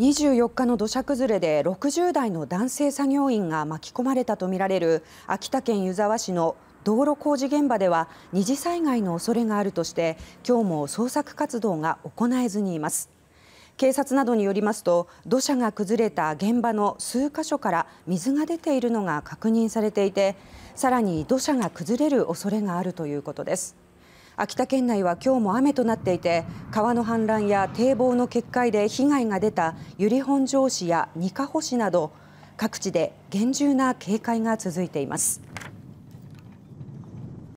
24日の土砂崩れで60代の男性作業員が巻き込まれたとみられる秋田県湯沢市の道路工事現場では二次災害の恐れがあるとして今日も捜索活動が行えずにいます警察などによりますと土砂が崩れた現場の数か所から水が出ているのが確認されていてさらに土砂が崩れる恐れがあるということです秋田県内は今日も雨となっていて川の氾濫や堤防の決壊で被害が出た由利本荘市やにかほ市など各地で厳重な警戒が続いています。